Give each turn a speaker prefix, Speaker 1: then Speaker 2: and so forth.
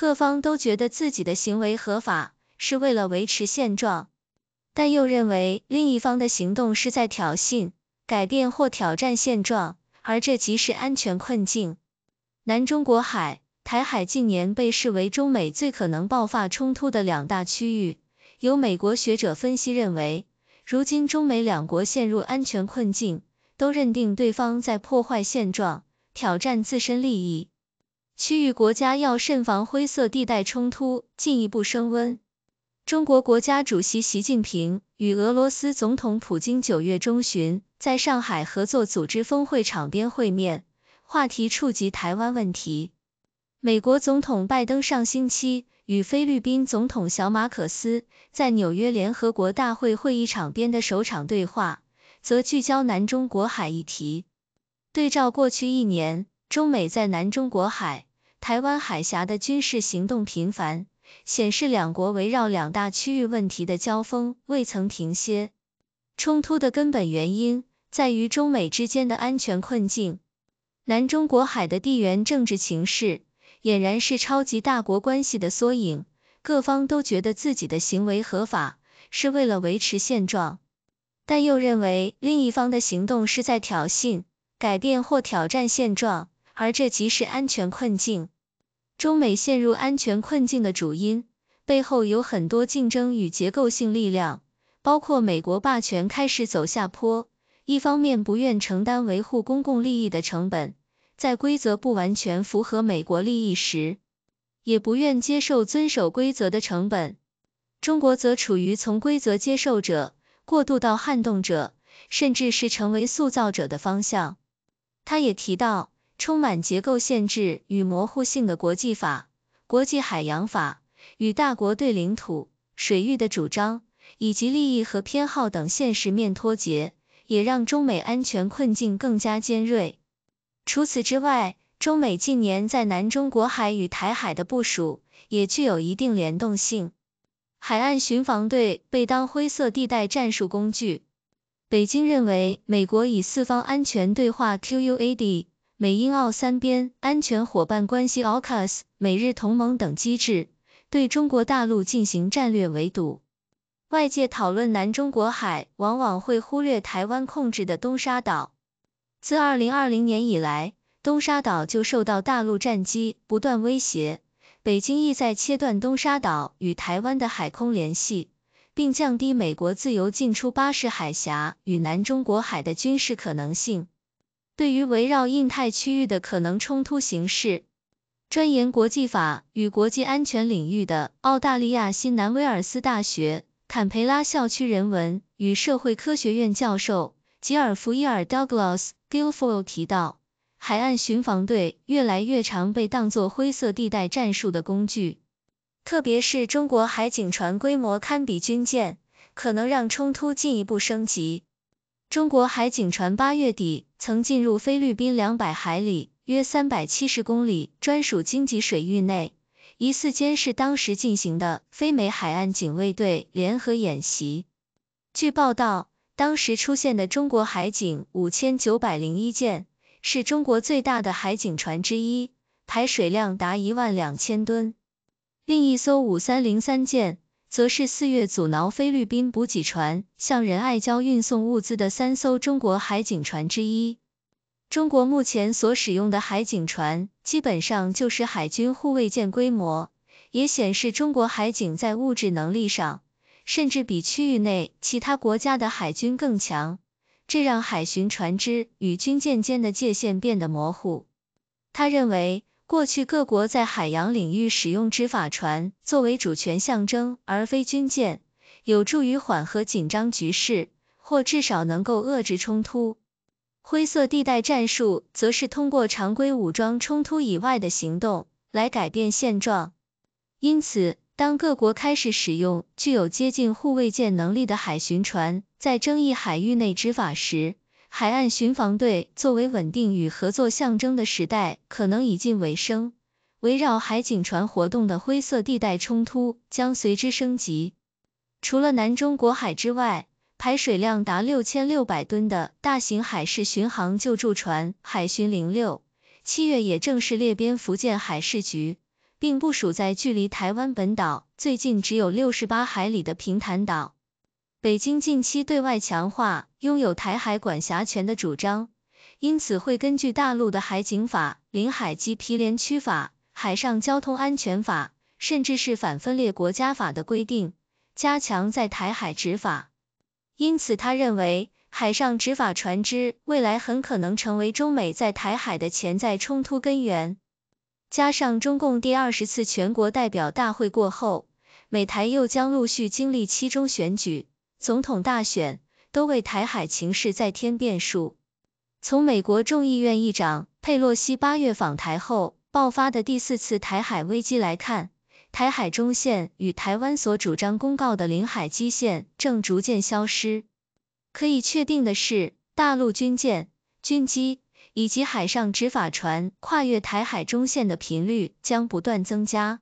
Speaker 1: 各方都觉得自己的行为合法，是为了维持现状，但又认为另一方的行动是在挑衅、改变或挑战现状，而这即是安全困境。南中国海、台海近年被视为中美最可能爆发冲突的两大区域。有美国学者分析认为，如今中美两国陷入安全困境，都认定对方在破坏现状、挑战自身利益。区域国家要慎防灰色地带冲突进一步升温。中国国家主席习近平与俄罗斯总统普京九月中旬在上海合作组织峰会场边会面，话题触及台湾问题。美国总统拜登上星期与菲律宾总统小马可斯在纽约联合国大会会议场边的首场对话，则聚焦南中国海议题。对照过去一年，中美在南中国海。台湾海峡的军事行动频繁，显示两国围绕两大区域问题的交锋未曾停歇。冲突的根本原因在于中美之间的安全困境。南中国海的地缘政治情势俨然是超级大国关系的缩影，各方都觉得自己的行为合法，是为了维持现状，但又认为另一方的行动是在挑衅、改变或挑战现状。而这即是安全困境。中美陷入安全困境的主因，背后有很多竞争与结构性力量，包括美国霸权开始走下坡，一方面不愿承担维护公共利益的成本，在规则不完全符合美国利益时，也不愿接受遵守规则的成本。中国则处于从规则接受者过渡到撼动者，甚至是成为塑造者的方向。他也提到。充满结构限制与模糊性的国际法、国际海洋法与大国对领土、水域的主张以及利益和偏好等现实面脱节，也让中美安全困境更加尖锐。除此之外，中美近年在南中国海与台海的部署也具有一定联动性。海岸巡防队被当灰色地带战术工具。北京认为，美国以四方安全对话 （QUAD）。美英澳三边安全伙伴关系 （AUKUS）、美日同盟等机制对中国大陆进行战略围堵。外界讨论南中国海，往往会忽略台湾控制的东沙岛。自2020年以来，东沙岛就受到大陆战机不断威胁，北京意在切断东沙岛与台湾的海空联系，并降低美国自由进出巴士海峡与南中国海的军事可能性。对于围绕印太区域的可能冲突形势，钻研国际法与国际安全领域的澳大利亚新南威尔斯大学坎培拉校区人文与社会科学院教授吉尔弗伊尔· Douglas 道 i l f o y l e 提到，海岸巡防队越来越常被当作灰色地带战术的工具，特别是中国海警船规模堪比军舰，可能让冲突进一步升级。中国海警船八月底曾进入菲律宾两百海里（约三百七十公里）专属经济水域内，疑似监视当时进行的非美海岸警卫队联合演习。据报道，当时出现的中国海警五千九百零一舰是中国最大的海警船之一，排水量达一万两千吨。另一艘五三零三舰。则是四月阻挠菲律宾补给船向仁爱礁运送物资的三艘中国海警船之一。中国目前所使用的海警船基本上就是海军护卫舰规模，也显示中国海警在物质能力上甚至比区域内其他国家的海军更强，这让海巡船只与军舰间的界限变得模糊。他认为。过去各国在海洋领域使用执法船作为主权象征，而非军舰，有助于缓和紧张局势，或至少能够遏制冲突。灰色地带战术则是通过常规武装冲突以外的行动来改变现状。因此，当各国开始使用具有接近护卫舰能力的海巡船在争议海域内执法时，海岸巡防队作为稳定与合作象征的时代可能已近尾声，围绕海警船活动的灰色地带冲突将随之升级。除了南中国海之外，排水量达六千六百吨的大型海事巡航救助船“海巡零六”，七月也正式列编福建海事局，并部署在距离台湾本岛最近只有六十八海里的平潭岛。北京近期对外强化拥有台海管辖权的主张，因此会根据大陆的海警法、领海及毗连区法、海上交通安全法，甚至是反分裂国家法的规定，加强在台海执法。因此，他认为海上执法船只未来很可能成为中美在台海的潜在冲突根源。加上中共第二十次全国代表大会过后，美台又将陆续经历七中选举。总统大选都为台海情势再添变数。从美国众议院议长佩洛西八月访台后爆发的第四次台海危机来看，台海中线与台湾所主张公告的领海基线正逐渐消失。可以确定的是，大陆军舰、军机以及海上执法船跨越台海中线的频率将不断增加。